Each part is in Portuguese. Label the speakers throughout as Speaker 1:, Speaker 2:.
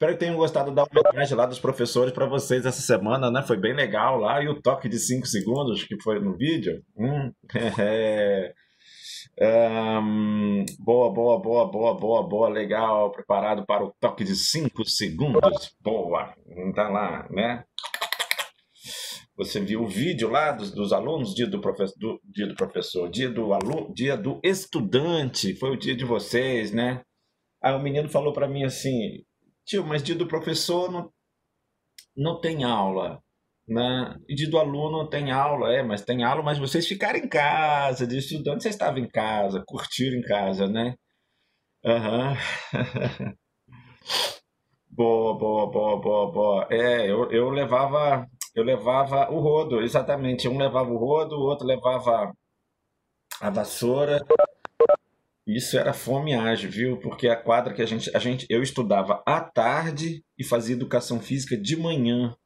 Speaker 1: Espero que tenham gostado da homenagem lá dos professores para vocês essa semana, né? Foi bem legal lá. E o toque de 5 segundos que foi no vídeo. Hum. É. Um, boa, boa, boa, boa, boa, boa, legal. Preparado para o toque de 5 segundos. Boa. Hum, tá lá, né? Você viu o vídeo lá dos, dos alunos, dia do, profe do, dia do professor, dia do aluno, dia do estudante. Foi o dia de vocês, né? Aí o menino falou para mim assim: Tio, mas dia do professor não, não tem aula. Né? E dia do aluno tem aula, é, mas tem aula, mas vocês ficaram em casa, de estudante vocês estavam em casa, curtiram em casa, né? Uhum. boa, boa, boa, boa, boa. É, eu, eu levava eu levava o rodo, exatamente. Um levava o rodo, o outro levava a vassoura, isso era fome ágil, viu? Porque a quadra que a gente, a gente. Eu estudava à tarde e fazia educação física de manhã.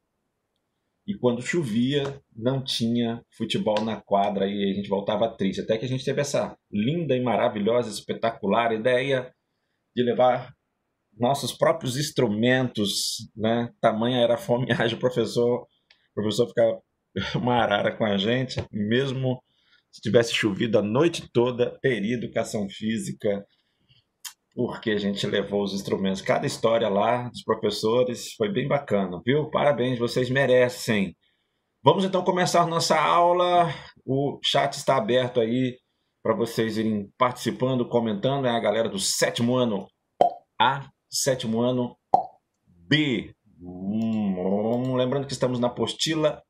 Speaker 1: E quando chovia, não tinha futebol na quadra e a gente voltava triste. Até que a gente teve essa linda e maravilhosa, espetacular ideia de levar nossos próprios instrumentos, né? Tamanha era a fome ágil, o professor, o professor ficava uma arara com a gente, mesmo se tivesse chovido a noite toda, teria educação física, porque a gente levou os instrumentos. Cada história lá dos professores foi bem bacana, viu? Parabéns, vocês merecem. Vamos então começar nossa aula. O chat está aberto aí para vocês irem participando, comentando. É a galera do sétimo ano A, sétimo ano B. Hum, lembrando que estamos na apostila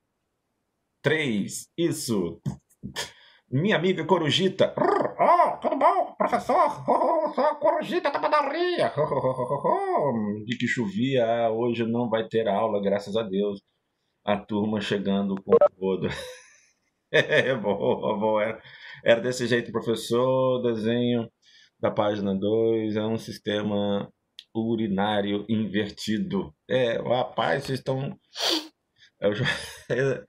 Speaker 1: 3. Isso minha amiga Corujita.
Speaker 2: Oh, tudo bom, professor? Oh, sou a Corujita da padaria.
Speaker 1: Oh, de que chovia, ah, hoje não vai ter aula, graças a Deus. A turma chegando com todo. É, boa, é boa. É era, era desse jeito, professor. Desenho da página 2 é um sistema urinário invertido. É, rapaz, vocês estão. Eu é já...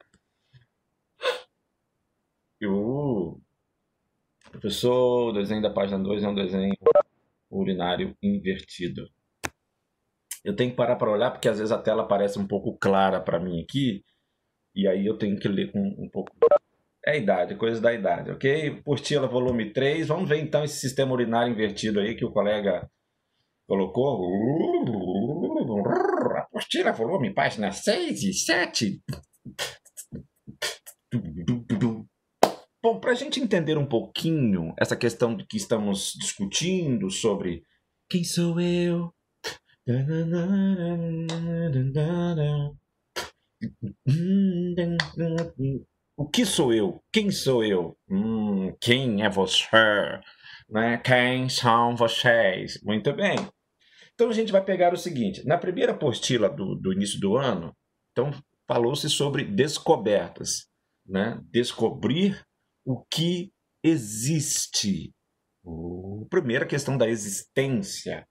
Speaker 1: o professor, o desenho da página 2 é um desenho urinário invertido. Eu tenho que parar para olhar porque às vezes a tela parece um pouco clara para mim aqui, e aí eu tenho que ler com um pouco. É a idade, coisa da idade, ok? Portila, volume 3. Vamos ver então esse sistema urinário invertido aí que o colega colocou. Apostila, volume, página 6 e 7. Bom, para a gente entender um pouquinho essa questão que estamos discutindo sobre quem sou eu. O que sou eu? Quem sou eu? Hum, quem é você? Né? Quem são vocês? Muito bem. Então a gente vai pegar o seguinte: na primeira apostila do, do início do ano, então falou-se sobre descobertas, né? Descobrir o que existe. A primeira questão da existência.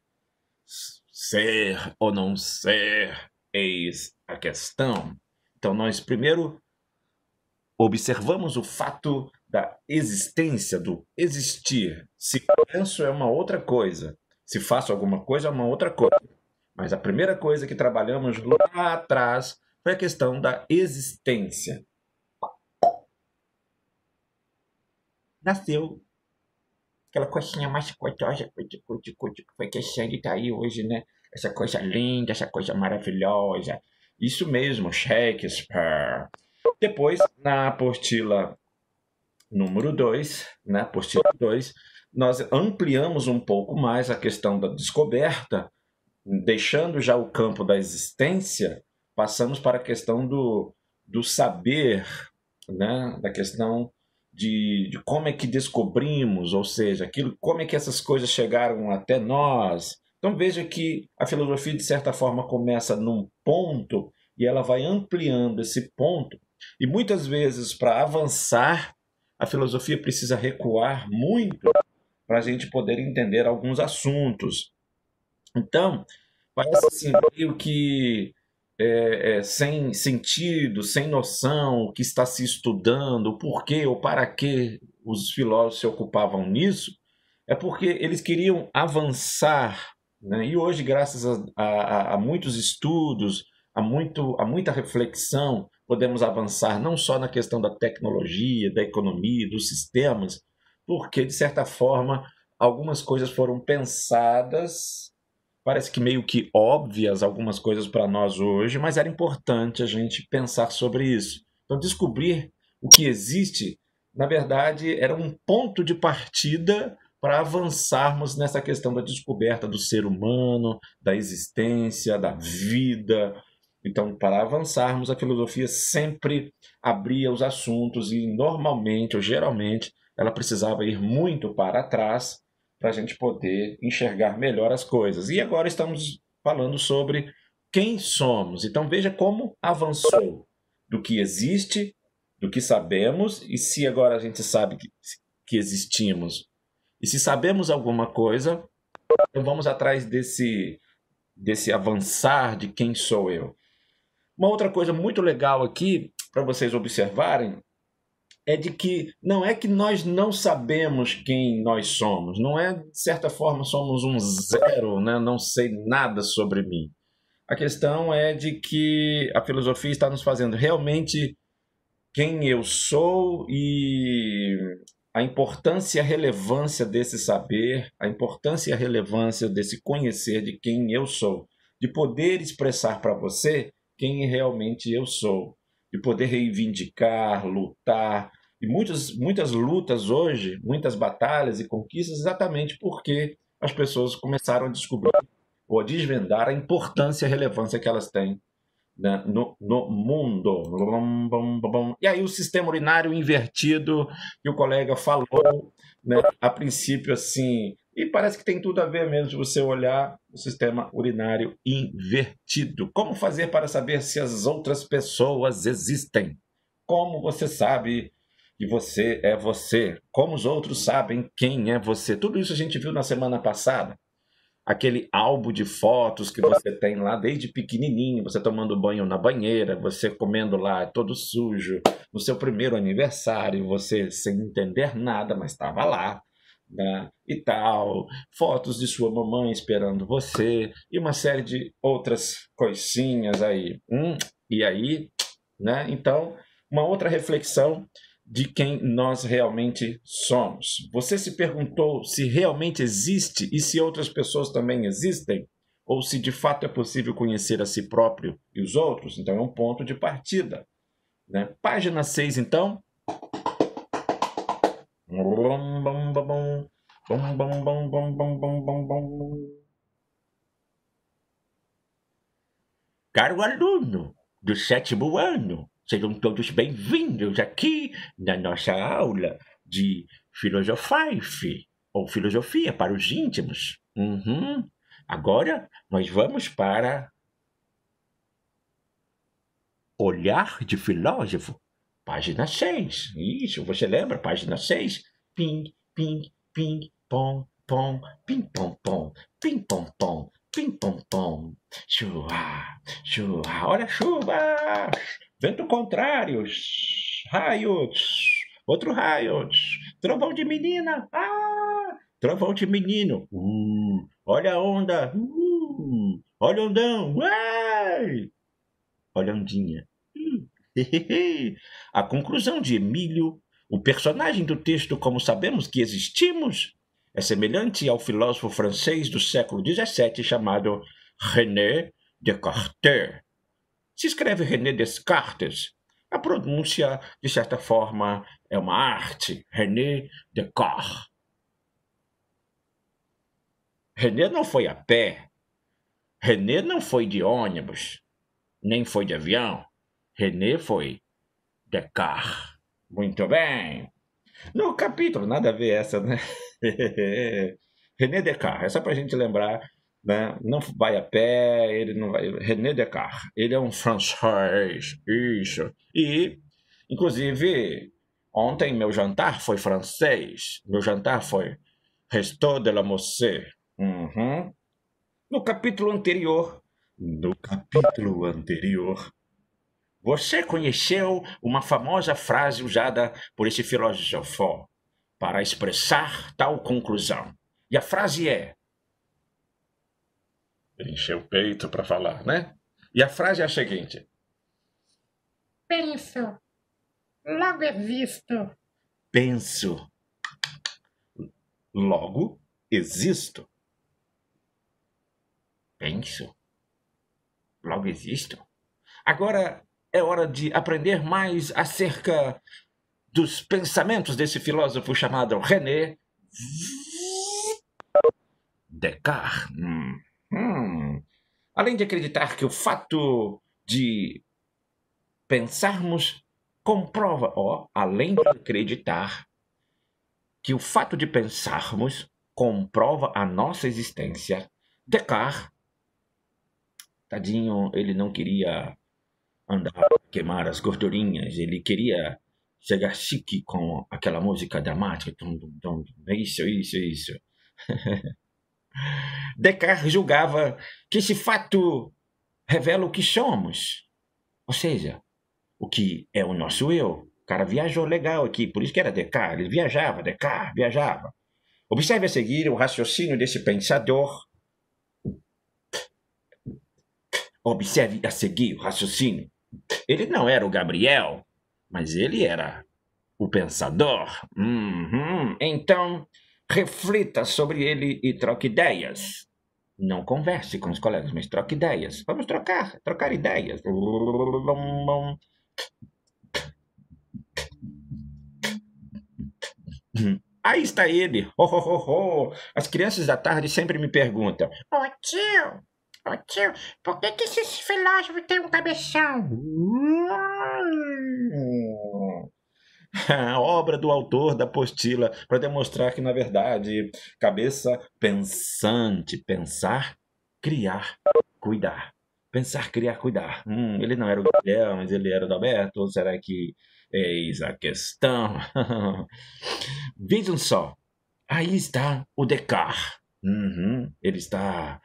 Speaker 1: Ser ou não ser, eis a questão. Então, nós primeiro observamos o fato da existência, do existir. Se penso é uma outra coisa, se faço alguma coisa é uma outra coisa. Mas a primeira coisa que trabalhamos lá atrás foi a questão da existência. nasceu aquela coxinha mais coitosa, coito, coito, que foi crescendo e tá aí hoje, né? Essa coisa linda, essa coisa maravilhosa. Isso mesmo, Shakespeare. Ah. Depois, na apostila número 2, na apostila 2, nós ampliamos um pouco mais a questão da descoberta, deixando já o campo da existência, passamos para a questão do, do saber, né? da questão de, de, como é que descobrimos, ou seja, aquilo, como é que essas coisas chegaram até nós. Então veja que a filosofia, de certa forma, começa num ponto e ela vai ampliando esse ponto. E muitas vezes, para avançar, a filosofia precisa recuar muito para a gente poder entender alguns assuntos. Então, parece assim, meio que é, é, sem sentido, sem noção, o que está se estudando, por que ou para que os filósofos se ocupavam nisso, é porque eles queriam avançar. Né? E hoje, graças a, a, a muitos estudos, a, muito, a muita reflexão, podemos avançar não só na questão da tecnologia, da economia, dos sistemas, porque, de certa forma, algumas coisas foram pensadas parece que meio que óbvias algumas coisas para nós hoje, mas era importante a gente pensar sobre isso. Então, descobrir o que existe, na verdade, era um ponto de partida para avançarmos nessa questão da descoberta do ser humano, da existência, da vida. Então, para avançarmos, a filosofia sempre abria os assuntos e normalmente ou geralmente ela precisava ir muito para trás para a gente poder enxergar melhor as coisas. E agora estamos falando sobre quem somos. Então veja como avançou do que existe, do que sabemos, e se agora a gente sabe que, que existimos, e se sabemos alguma coisa, então vamos atrás desse, desse avançar de quem sou eu. Uma outra coisa muito legal aqui para vocês observarem é de que não é que nós não sabemos quem nós somos, não é, de certa forma, somos um zero, né? não sei nada sobre mim. A questão é de que a filosofia está nos fazendo realmente quem eu sou e a importância e a relevância desse saber, a importância e a relevância desse conhecer de quem eu sou, de poder expressar para você quem realmente eu sou de poder reivindicar, lutar. E muitas, muitas lutas hoje, muitas batalhas e conquistas, exatamente porque as pessoas começaram a descobrir ou a desvendar a importância e a relevância que elas têm né, no, no, mundo. E aí o sistema urinário invertido que o colega falou, né, a princípio assim, e parece que tem tudo a ver mesmo de você olhar o sistema urinário invertido. Como fazer para saber se as outras pessoas existem? Como você sabe que você é você? Como os outros sabem quem é você? Tudo isso a gente viu na semana passada. Aquele álbum de fotos que você tem lá desde pequenininho, você tomando banho na banheira, você comendo lá é todo sujo, no seu primeiro aniversário, você sem entender nada, mas estava lá né, e tal, fotos de sua mamãe esperando você e uma série de outras coisinhas aí. Hum, e aí, né? Então, uma outra reflexão de quem nós realmente somos. Você se perguntou se realmente existe e se outras pessoas também existem? Ou se de fato é possível conhecer a si próprio e os outros? Então é um ponto de partida. Né? Página 6, então, Caro aluno do sétimo ano, sejam todos bem-vindos aqui na nossa aula de Filosofife, ou Filosofia para os íntimos. Uhum. Agora nós vamos para Olhar de Filósofo Página 6. Isso, você lembra? Página 6. Ping, ping, ping, pom, pom, ping, pom, pom, ping, pom, pom, ping, pom, pom. Chuva, chuva. Olha a chuva! Vento contrário. Raios. Outro raio. Trovão de menina.
Speaker 2: Ah!
Speaker 1: Trovão de menino. Uh, olha a onda. Uh, olha o ondão. Olha a ondinha. A conclusão de Emílio, o personagem do texto Como Sabemos que Existimos, é semelhante ao filósofo francês do século XVII chamado René Descartes. Se escreve René Descartes. A pronúncia, de certa forma, é uma arte. René Descartes. René não foi a pé. René não foi de ônibus, nem foi de avião. René foi Descartes. Muito bem. No capítulo, nada a ver essa, né? René Descartes, é só para a gente lembrar, né? não vai a pé, ele não vai. René Descartes, ele é um francês, isso. E, inclusive, ontem meu jantar foi francês, meu jantar foi Restou de la Mosse. Uhum. No capítulo anterior, no capítulo anterior, você conheceu uma famosa frase usada por esse filósofo para expressar tal conclusão. E a frase é. encheu o peito para falar, né? E a frase é a seguinte:
Speaker 2: Penso, logo existo. É
Speaker 1: Penso, logo existo. Penso, logo existo. Agora, é hora de aprender mais acerca dos pensamentos desse filósofo chamado René Descartes. Hum. Hum. Além de acreditar que o fato de pensarmos comprova, ó, além de acreditar que o fato de pensarmos comprova a nossa existência, Descartes, tadinho, ele não queria andar, queimar as gordurinhas, ele queria chegar chique com aquela música dramática. Dum, dum, dum, é isso, é isso, é isso. Descartes julgava que esse fato revela o que somos, ou seja, o que é o nosso eu. O cara viajou legal aqui, por isso que era Descartes, ele viajava, Descartes viajava. Observe a seguir o raciocínio desse pensador. Observe a seguir o raciocínio ele não era o Gabriel, mas ele era o pensador. Uhum. Então, reflita sobre ele e troque ideias. Não converse com os colegas, mas troque ideias. Vamos trocar, trocar ideias. Aí está ele. Oh, oh, oh, oh. As crianças da tarde sempre me perguntam:
Speaker 2: Ô oh, tio, Ô oh, tio, por que, que esses filósofos têm um cabeção?
Speaker 1: Hum. A obra do autor da apostila para demonstrar que, na verdade, cabeça pensante, pensar, criar, cuidar. Pensar, criar, cuidar. Hum, ele não era o Gabriel, mas ele era o Alberto, ou será que Eis a questão. Vejam só, aí está o Descartes. Uhum. Ele está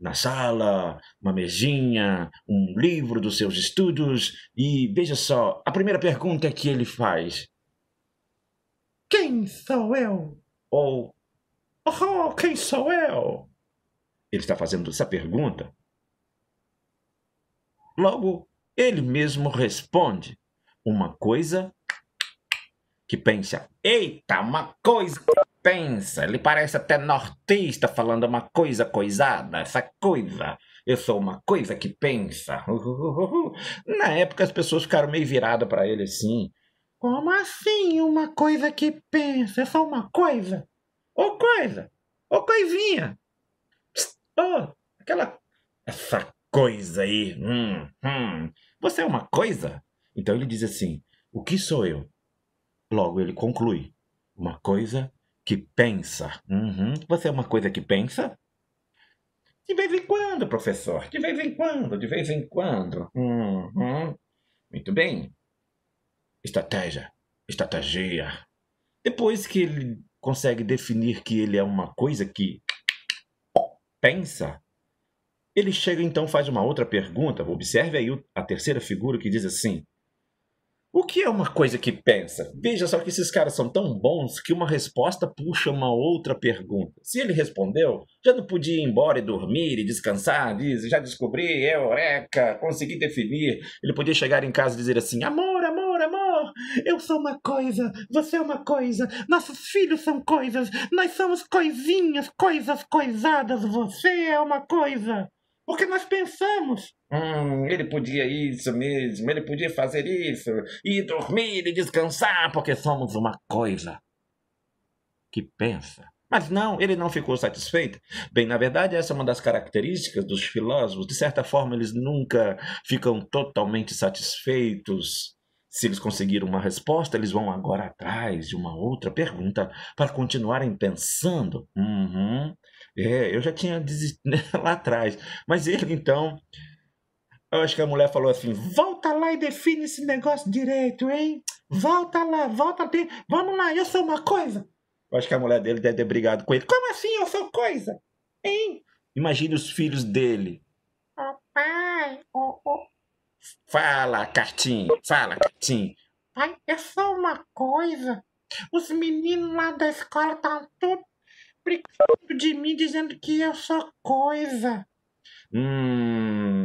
Speaker 1: na sala, uma mesinha, um livro dos seus estudos e veja só, a primeira pergunta que ele faz:
Speaker 2: Quem sou eu?
Speaker 1: Ou Oh, quem sou eu? Ele está fazendo essa pergunta. Logo, ele mesmo responde uma coisa que pensa: Eita, uma coisa pensa, ele parece até nortista falando uma coisa coisada, essa coisa. Eu sou uma coisa que pensa. Na época as pessoas ficaram meio viradas para ele assim.
Speaker 2: Como assim uma coisa que pensa? Eu é sou uma coisa? Ô coisa!
Speaker 1: Ô coisinha! Psst, oh, aquela. Essa coisa aí. Hum, hum. Você é uma coisa? Então ele diz assim: O que sou eu? Logo ele conclui: Uma coisa que pensa. Uhum. Você é uma coisa que pensa? De vez em quando, professor. De vez em quando, de vez em quando. Uhum. Muito bem. Estratégia. Estratégia. Depois que ele consegue definir que ele é uma coisa que pensa, ele chega então faz uma outra pergunta. Observe aí a terceira figura que diz assim: o que é uma coisa que pensa? Veja só que esses caras são tão bons que uma resposta puxa uma outra pergunta. Se ele respondeu, já não podia ir embora e dormir e descansar, diz, já descobri, é eureka, consegui definir. Ele podia chegar em casa e dizer assim: amor, amor,
Speaker 2: amor, eu sou uma coisa, você é uma coisa, nossos filhos são coisas, nós somos coisinhas, coisas coisadas, você é uma coisa. Porque nós pensamos.
Speaker 1: Hum, ele podia isso mesmo, ele podia fazer isso, e dormir e descansar, porque somos uma coisa que pensa. Mas não, ele não ficou satisfeito. Bem, na verdade, essa é uma das características dos filósofos. De certa forma, eles nunca ficam totalmente satisfeitos. Se eles conseguiram uma resposta, eles vão agora atrás de uma outra pergunta para continuarem pensando. Uhum. É, eu já tinha desistido lá atrás. Mas ele, então, eu acho que a mulher falou assim:
Speaker 2: volta lá e define esse negócio direito, hein? Volta lá, volta dentro. Vamos lá, eu sou uma coisa.
Speaker 1: Eu acho que a mulher dele deve ter brigado com ele.
Speaker 2: Como assim eu sou coisa? Hein?
Speaker 1: Imagine os filhos dele.
Speaker 2: Oh, pai, oh, oh.
Speaker 1: Fala, Cartim, fala, Cartim.
Speaker 2: Pai, eu sou uma coisa. Os meninos lá da escola estavam tudo brincando de mim, dizendo que eu sou coisa.
Speaker 1: Hum.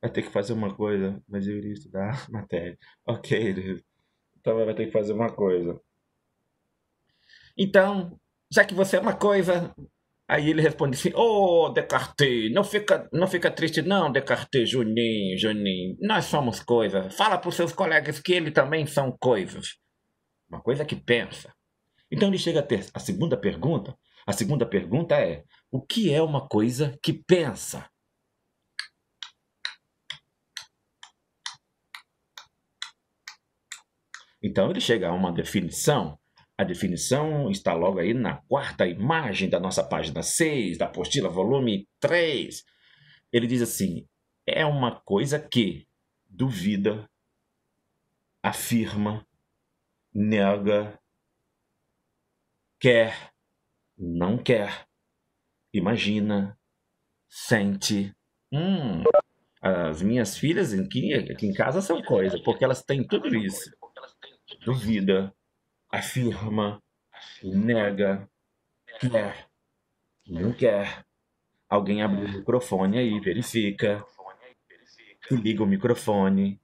Speaker 1: vai ter que fazer uma coisa, mas eu iria estudar matéria. Ok, Então vai ter que fazer uma coisa. Então, já que você é uma coisa. Aí ele responde assim: Ô oh, Descartes, não fica, não fica triste, não, Descartes, Juninho, Juninho. Nós somos coisas. Fala para os seus colegas que eles também são coisas. Uma coisa que pensa. Então ele chega a ter a segunda pergunta. A segunda pergunta é: o que é uma coisa que pensa? Então ele chega a uma definição. A definição está logo aí na quarta imagem da nossa página 6, da apostila, volume 3. Ele diz assim: é uma coisa que duvida, afirma, nega, quer, não quer, imagina, sente. Hum, as minhas filhas aqui, aqui em casa são coisa, porque elas têm tudo isso duvida, afirma, nega, quer, não quer. Alguém abre o microfone aí, verifica. Liga o microfone.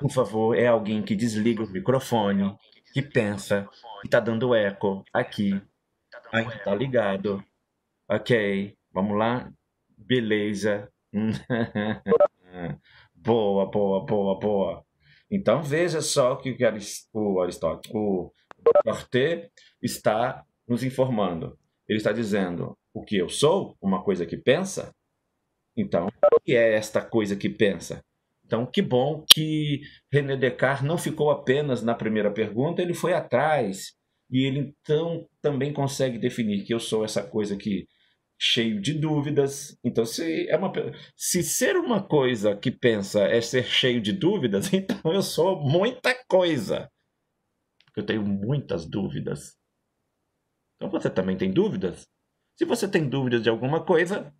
Speaker 1: Por favor, é alguém que desliga o microfone, que pensa, que tá dando eco aqui. Aí tá ligado. Ok, vamos lá? Beleza. boa, boa, boa, boa. Então veja só que o Aristóteles, o Corté está nos informando. Ele está dizendo o que eu sou, uma coisa que pensa. Então, o que é esta coisa que pensa? Então, que bom que René Descartes não ficou apenas na primeira pergunta, ele foi atrás. E ele então também consegue definir que eu sou essa coisa que cheio de dúvidas. Então, se, é uma, se ser uma coisa que pensa é ser cheio de dúvidas, então eu sou muita coisa. Eu tenho muitas dúvidas. Então, você também tem dúvidas? Se você tem dúvidas de alguma coisa,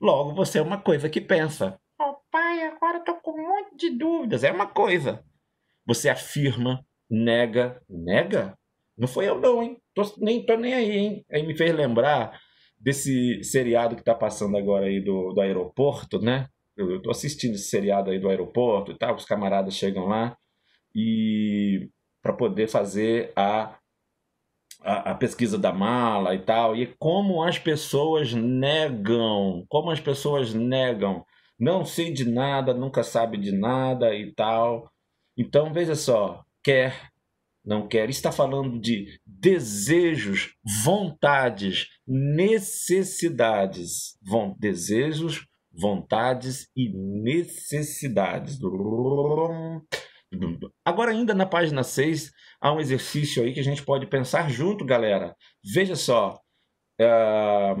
Speaker 1: logo você é uma coisa que pensa.
Speaker 2: Oh, pai, agora eu tô com um monte de dúvidas.
Speaker 1: É uma coisa. Você afirma, nega, nega? Não foi eu não, hein? Tô, nem, tô nem aí, hein? Aí me fez lembrar desse seriado que está passando agora aí do, do aeroporto, né? Eu, eu tô assistindo esse seriado aí do aeroporto e tal, os camaradas chegam lá e para poder fazer a, a, a, pesquisa da mala e tal. E como as pessoas negam, como as pessoas negam, não sei de nada, nunca sabe de nada e tal. Então veja só, quer não quer. Está falando de desejos, vontades, necessidades. Vão, desejos, vontades e necessidades. Agora, ainda na página 6, há um exercício aí que a gente pode pensar junto, galera. Veja só. Ah,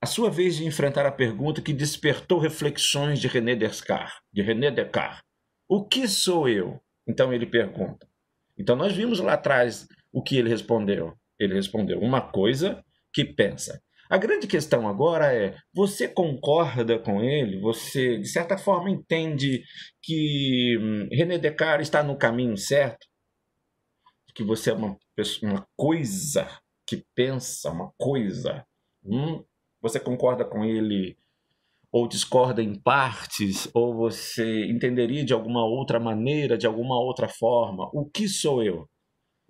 Speaker 1: a sua vez de enfrentar a pergunta que despertou reflexões de René Descartes. De René Descartes. O que sou eu? Então ele pergunta. Então nós vimos lá atrás o que ele respondeu. Ele respondeu uma coisa que pensa. A grande questão agora é: você concorda com ele? Você, de certa forma, entende que hum, René Descartes está no caminho certo? Que você é uma, pessoa, uma coisa que pensa, uma coisa. Hum? Você concorda com ele ou discorda em partes, ou você entenderia de alguma outra maneira, de alguma outra forma? O que sou eu?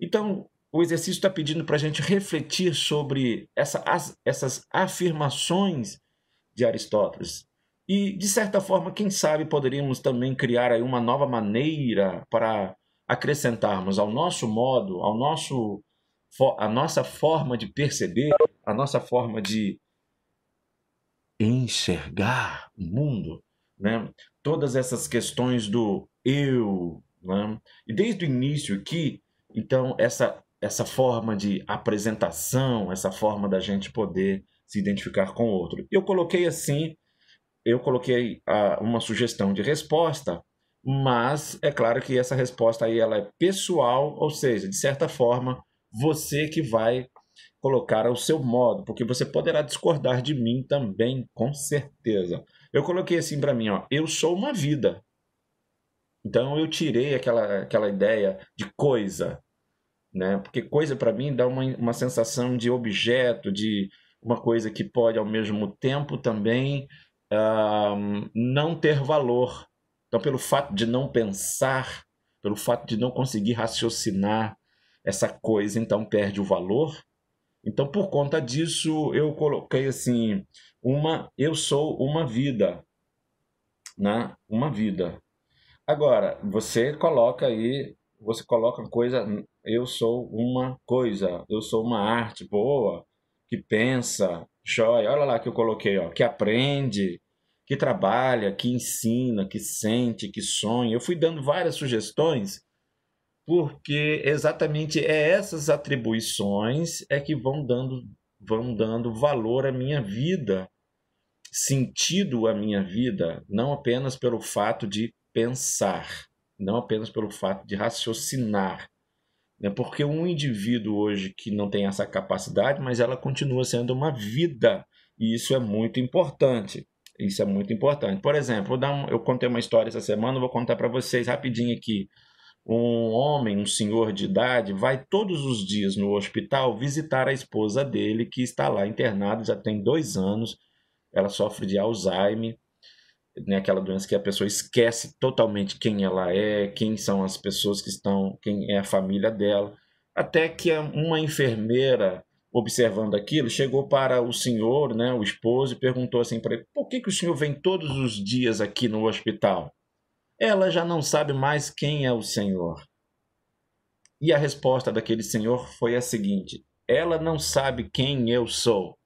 Speaker 1: Então, o exercício está pedindo para a gente refletir sobre essa, as, essas afirmações de Aristóteles. E, de certa forma, quem sabe poderíamos também criar aí uma nova maneira para acrescentarmos ao nosso modo, ao nosso, a nossa forma de perceber, a nossa forma de enxergar o mundo, né? todas essas questões do eu. Né? E desde o início aqui, então, essa, essa forma de apresentação, essa forma da gente poder se identificar com o outro. Eu coloquei assim, eu coloquei a, ah, uma sugestão de resposta, mas é claro que essa resposta aí ela é pessoal, ou seja, de certa forma, você que vai colocar ao seu modo, porque você poderá discordar de mim também, com certeza. Eu coloquei assim para mim, ó, eu sou uma vida. Então eu tirei aquela, aquela ideia de coisa, né? Porque coisa para mim dá uma, uma sensação de objeto, de uma coisa que pode ao mesmo tempo também uh, não ter valor. Então, pelo fato de não pensar, pelo fato de não conseguir raciocinar, essa coisa então perde o valor então, por conta disso, eu coloquei assim, uma, eu sou uma vida, né? Uma vida. Agora, você coloca aí, você coloca coisa, eu sou uma coisa, eu sou uma arte boa, que pensa, joia, olha lá que eu coloquei, ó, que aprende, que trabalha, que ensina, que sente, que sonha. Eu fui dando várias sugestões porque exatamente é essas atribuições é que vão dando, vão dando valor à minha vida, sentido à minha vida, não apenas pelo fato de pensar, não apenas pelo fato de raciocinar. Né? Porque um indivíduo hoje que não tem essa capacidade, mas ela continua sendo uma vida, e isso é muito importante. Isso é muito importante. Por exemplo, eu contei uma história essa semana, vou contar para vocês rapidinho aqui um homem, um senhor de idade, vai todos os dias no hospital visitar a esposa dele, que está lá internada já tem dois anos. Ela sofre de Alzheimer, né, aquela doença que a pessoa esquece totalmente quem ela é, quem são as pessoas que estão, quem é a família dela. Até que uma enfermeira, observando aquilo, chegou para o senhor, né, o esposo, e perguntou assim para ele: por que, que o senhor vem todos os dias aqui no hospital? ela já não sabe mais quem é o Senhor. E a resposta daquele senhor foi a seguinte: ela não sabe quem eu sou,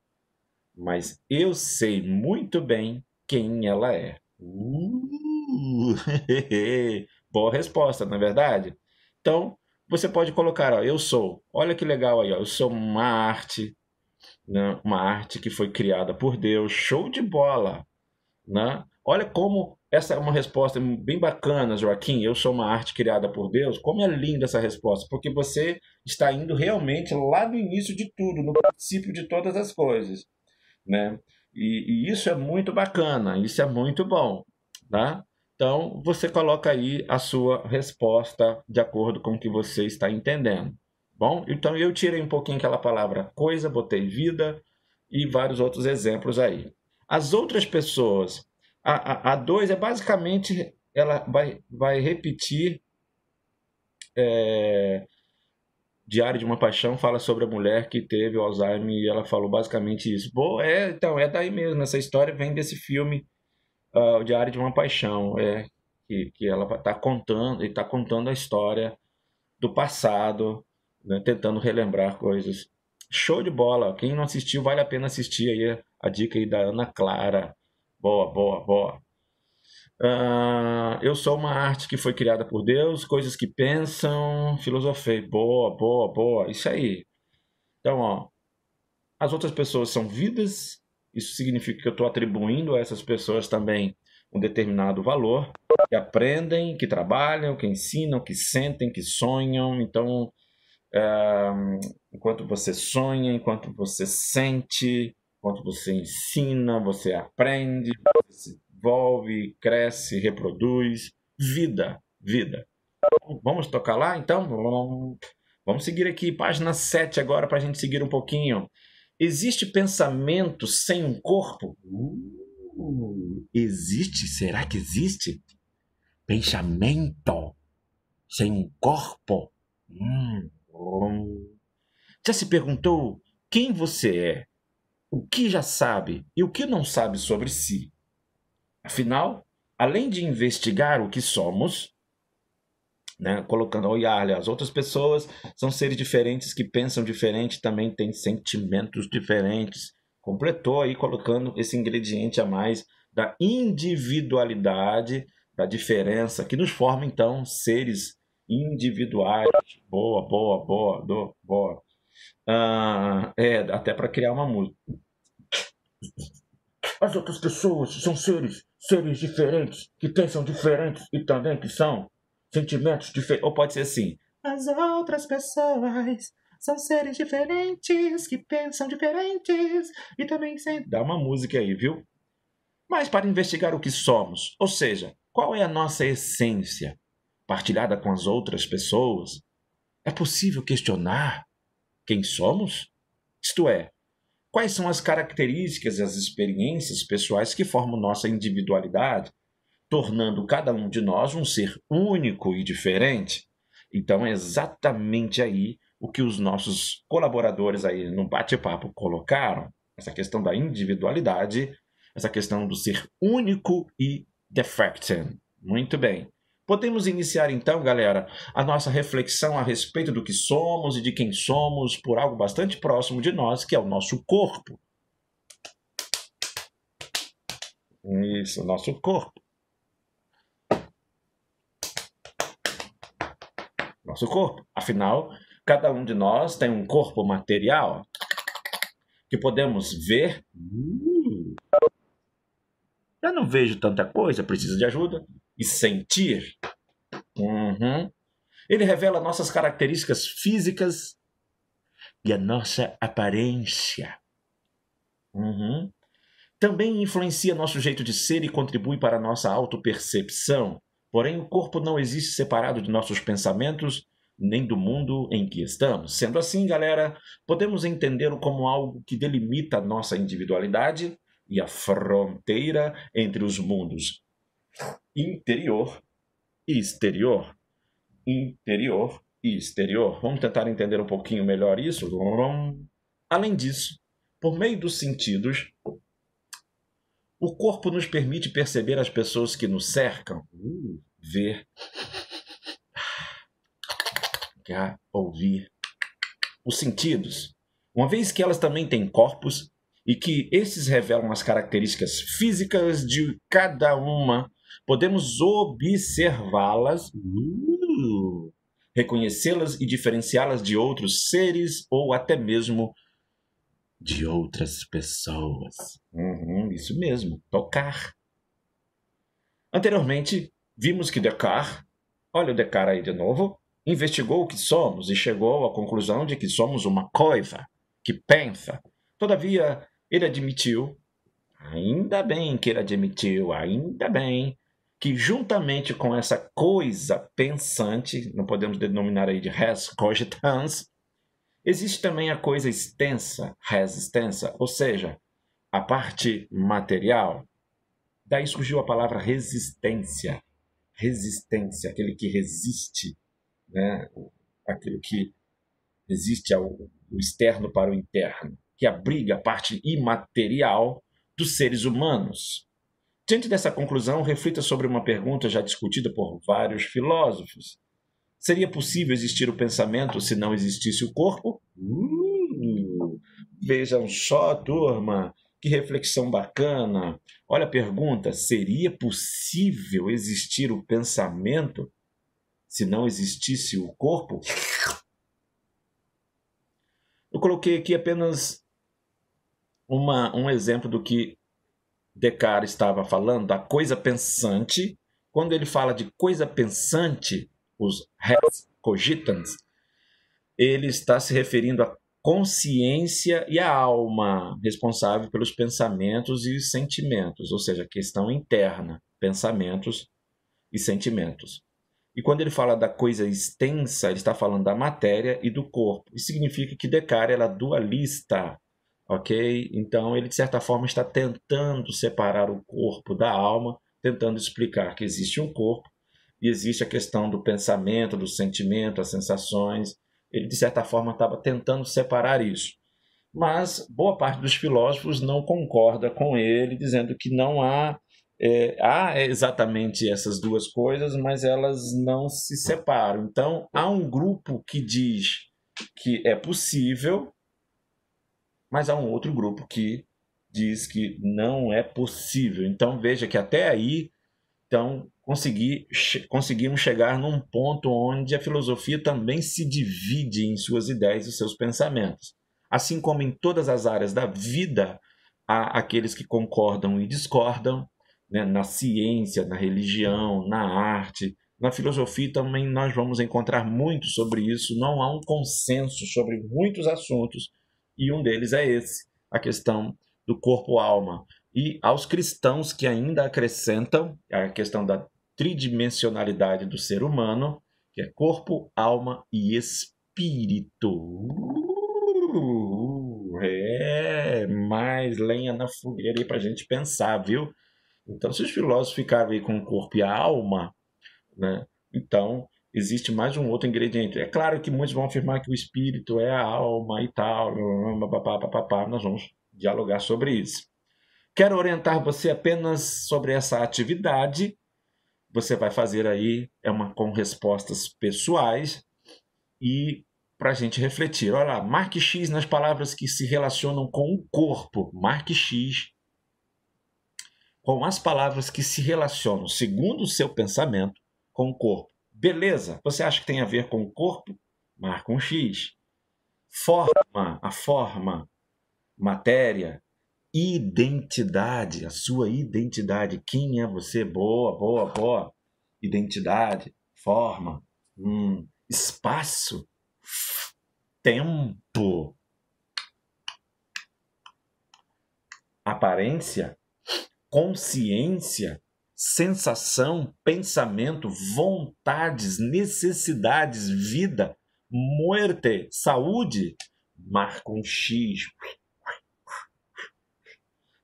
Speaker 1: mas eu sei muito bem quem ela é. Uh, boa resposta, não é verdade? Então, você pode colocar, ó, eu sou. Olha que legal aí, ó, eu sou uma arte, né? uma arte que foi criada por Deus. Show de bola! Né? Olha como essa é uma resposta bem bacana, Joaquim. Eu sou uma arte criada por Deus. Como é linda essa resposta, porque você está indo realmente lá no início de tudo, no princípio de todas as coisas, né? E, e isso é muito bacana, isso é muito bom, tá? Então você coloca aí a sua resposta de acordo com o que você está entendendo. Bom, então eu tirei um pouquinho aquela palavra coisa, botei vida e vários outros exemplos aí as outras pessoas. A, a, a dois é basicamente ela vai, vai repetir. É, Diário de uma Paixão fala sobre a mulher que teve o Alzheimer e ela falou basicamente isso. Bom, é, então, é daí mesmo. Essa história vem desse filme, uh, O Diário de uma Paixão, é, que, que ela está contando e está contando a história do passado, né, tentando relembrar coisas Show de bola. Quem não assistiu, vale a pena assistir aí a dica aí da Ana Clara. Boa, boa, boa. Uh, eu sou uma arte que foi criada por Deus, coisas que pensam, filosofei. Boa, boa, boa. Isso aí. Então, ó, as outras pessoas são vidas. Isso significa que eu estou atribuindo a essas pessoas também um determinado valor, que aprendem, que trabalham, que ensinam, que sentem, que sonham. Então, enquanto você sonha, enquanto você sente, enquanto você ensina, você aprende, você se cresce, reproduz. Vida, vida. Então, vamos tocar lá então? Vamos seguir aqui, página 7 agora, para a gente seguir um pouquinho. Existe pensamento sem um corpo? Uh, existe? Será que existe? Pensamento sem um corpo? Hum. Hum. Já se perguntou quem você é, o que já sabe e o que não sabe sobre si? Afinal, além de investigar o que somos, né, colocando ao olhar as outras pessoas, são seres diferentes que pensam diferente, também têm sentimentos diferentes. Completou aí colocando esse ingrediente a mais da individualidade, da diferença, que nos forma então seres individuais. Boa, boa, boa, do, boa. Ah, é, até para criar uma música. As outras pessoas são seres, seres diferentes, que pensam diferentes e também que são sentimentos diferentes. Ou pode ser assim.
Speaker 2: As outras pessoas são seres diferentes, que pensam diferentes e também sentem.
Speaker 1: Dá uma música aí, viu? Mas para investigar o que somos, ou seja, qual é a nossa essência? partilhada com as outras pessoas? É possível questionar quem somos? Isto é, quais são as características e as experiências pessoais que formam nossa individualidade, tornando cada um de nós um ser único e diferente? Então, é exatamente aí o que os nossos colaboradores aí no bate-papo colocaram, essa questão da individualidade, essa questão do ser único e defecting. Muito bem. Podemos iniciar então, galera, a nossa reflexão a respeito do que somos e de quem somos por algo bastante próximo de nós, que é o nosso corpo. Isso, nosso corpo. Nosso corpo. Afinal, cada um de nós tem um corpo material que podemos ver. Uh! Eu não vejo tanta coisa, preciso de ajuda e sentir. Uhum. Ele revela nossas características físicas e a nossa aparência. Uhum. Também influencia nosso jeito de ser e contribui para a nossa autopercepção. Porém, o corpo não existe separado de nossos pensamentos nem do mundo em que estamos. Sendo assim, galera, podemos entendê-lo como algo que delimita a nossa individualidade e a fronteira entre os mundos interior e exterior. Interior e exterior. Vamos tentar entender um pouquinho melhor isso? Além disso, por meio dos sentidos, o corpo nos permite perceber as pessoas que nos cercam, uh, ver, ouvir. Os sentidos, uma vez que elas também têm corpos e que esses revelam as características físicas de cada uma podemos observá-las, hum. reconhecê-las e diferenciá-las de outros seres ou até mesmo de outras pessoas. Uhum, isso mesmo, tocar. Anteriormente, vimos que Descartes, olha o Descartes aí de novo, investigou o que somos e chegou à conclusão de que somos uma coisa que pensa. Todavia, ele admitiu, ainda bem que ele admitiu, ainda bem, que juntamente com essa coisa pensante, não podemos denominar aí de res cogitans, existe também a coisa extensa, res extensa, ou seja, a parte material. Daí surgiu a palavra resistência. Resistência, aquele que resiste, né? aquilo que resiste ao, ao externo para o interno, que abriga a parte imaterial dos seres humanos. Diante dessa conclusão, reflita sobre uma pergunta já discutida por vários filósofos. Seria possível existir o pensamento se não existisse o corpo? Uh, vejam só, turma, que reflexão bacana. Olha a pergunta: seria possível existir o pensamento se não existisse o corpo? Eu coloquei aqui apenas uma, um exemplo do que Descartes estava falando da coisa pensante. Quando ele fala de coisa pensante, os res cogitans, ele está se referindo à consciência e à alma responsável pelos pensamentos e sentimentos, ou seja, questão interna, pensamentos e sentimentos. E quando ele fala da coisa extensa, ele está falando da matéria e do corpo. Isso significa que Descartes era é dualista ok? Então ele de certa forma está tentando separar o corpo da alma, tentando explicar que existe um corpo e existe a questão do pensamento, do sentimento, as sensações. Ele de certa forma estava tentando separar isso. Mas boa parte dos filósofos não concorda com ele, dizendo que não há é, há exatamente essas duas coisas, mas elas não se separam. Então, há um grupo que diz que é possível mas há um outro grupo que diz que não é possível. Então veja que até aí então consegui, conseguimos chegar num ponto onde a filosofia também se divide em suas ideias e seus pensamentos. Assim como em todas as áreas da vida, há aqueles que concordam e discordam, né? na ciência, na religião, na arte, na filosofia também nós vamos encontrar muito sobre isso. Não há um consenso sobre muitos assuntos e um deles é esse, a questão do corpo-alma. E aos cristãos que ainda acrescentam é a questão da tridimensionalidade do ser humano, que é corpo, alma e espírito. Uh, é, mais lenha na fogueira aí para a gente pensar, viu? Então, se os filósofos ficaram aí com o corpo e a alma, né? Então, existe mais um outro ingrediente. É claro que muitos vão afirmar que o espírito é a alma e tal, papapá, papapá. nós vamos dialogar sobre isso. Quero orientar você apenas sobre essa atividade. Você vai fazer aí é uma com respostas pessoais e para a gente refletir. Olha lá, marque X nas palavras que se relacionam com o corpo. Marque X com as palavras que se relacionam, segundo o seu pensamento, com o corpo. Beleza, você acha que tem a ver com o corpo? Marca um X. Forma, a forma, matéria, identidade, a sua identidade. Quem é você? Boa, boa, boa. Identidade, forma, hum, espaço, tempo. Aparência, consciência, sensação, pensamento, vontades, necessidades, vida, morte, saúde, marca um X.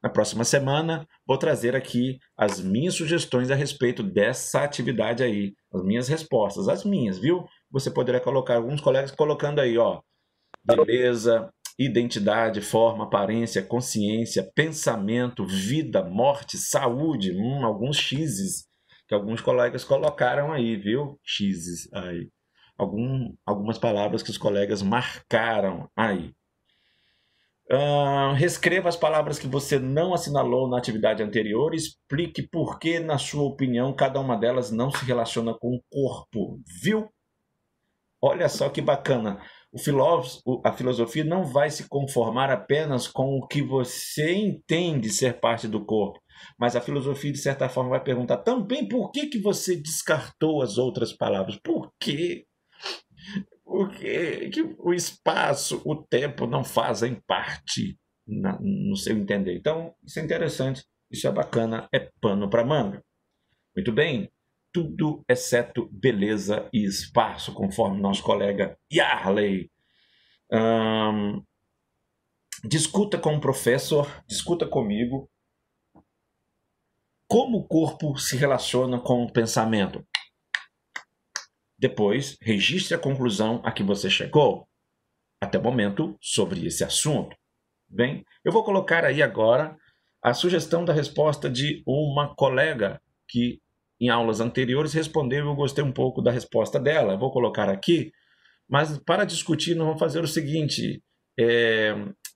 Speaker 1: Na próxima semana, vou trazer aqui as minhas sugestões a respeito dessa atividade aí, as minhas respostas, as minhas, viu? Você poderá colocar alguns colegas colocando aí, ó, beleza, identidade, forma, aparência, consciência, pensamento, vida, morte, saúde, hum, alguns x's que alguns colegas colocaram aí, viu? X's aí. Algum, algumas palavras que os colegas marcaram aí. Uh, reescreva as palavras que você não assinalou na atividade anterior e explique por que, na sua opinião, cada uma delas não se relaciona com o corpo, viu? Olha só que bacana. O filósofo, a filosofia não vai se conformar apenas com o que você entende ser parte do corpo, mas a filosofia, de certa forma, vai perguntar também por que, que você descartou as outras palavras. Por quê? Por quê? que o espaço, o tempo não fazem parte na, no seu entender? Então, isso é interessante, isso é bacana, é pano para manga. Muito bem, tudo exceto beleza e espaço, conforme nosso colega Yarley. Um, discuta com o professor, discuta comigo como o corpo se relaciona com o pensamento. Depois, registre a conclusão a que você chegou até o momento sobre esse assunto. Bem, eu vou colocar aí agora a sugestão da resposta de uma colega que em aulas anteriores respondeu e eu gostei um pouco da resposta dela. vou colocar aqui, mas para discutir, nós vamos fazer o seguinte: é,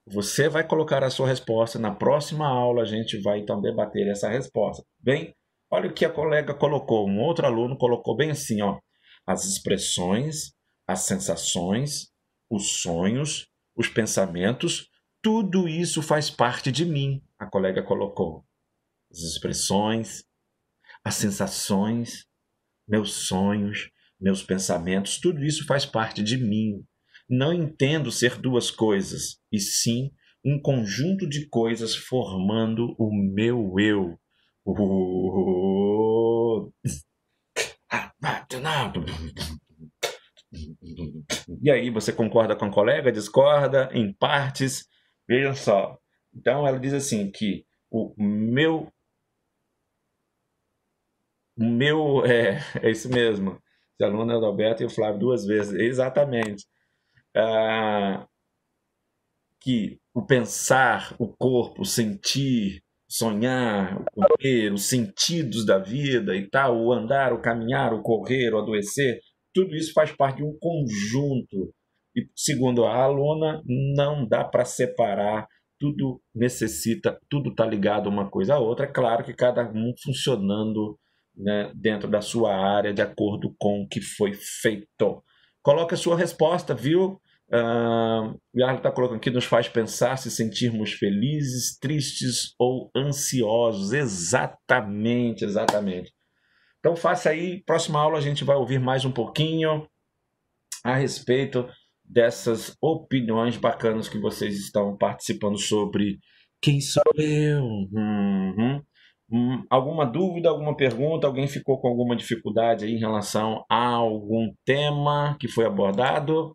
Speaker 1: você vai colocar a sua resposta. Na próxima aula, a gente vai então debater essa resposta. Tá bem, olha o que a colega colocou, um outro aluno colocou bem assim: ó, as expressões, as sensações, os sonhos, os pensamentos, tudo isso faz parte de mim, a colega colocou. As expressões, as sensações, meus sonhos, meus pensamentos, tudo isso faz parte de mim. Não entendo ser duas coisas, e sim um conjunto de coisas formando o meu eu. O... E aí, você concorda com a colega, discorda, em partes? Veja só. Então, ela diz assim que o meu o meu, é, é isso mesmo. a alunos o Alberto e o Flávio duas vezes, exatamente. Ah, que o pensar, o corpo, o sentir, sonhar, o comer, os sentidos da vida e tal, o andar, o caminhar, o correr, o adoecer, tudo isso faz parte de um conjunto. E segundo a aluna, não dá para separar, tudo necessita, tudo está ligado uma coisa à outra, é claro que cada um funcionando né, dentro da sua área, de acordo com o que foi feito. Coloque a sua resposta, viu? Uh, Yarley está colocando aqui, nos faz pensar se sentirmos felizes, tristes ou ansiosos. Exatamente, exatamente. Então faça aí, próxima aula a gente vai ouvir mais um pouquinho a respeito dessas opiniões bacanas que vocês estão participando sobre quem sou eu. Uhum. Hum, alguma dúvida, alguma pergunta, alguém ficou com alguma dificuldade em relação a algum tema que foi abordado?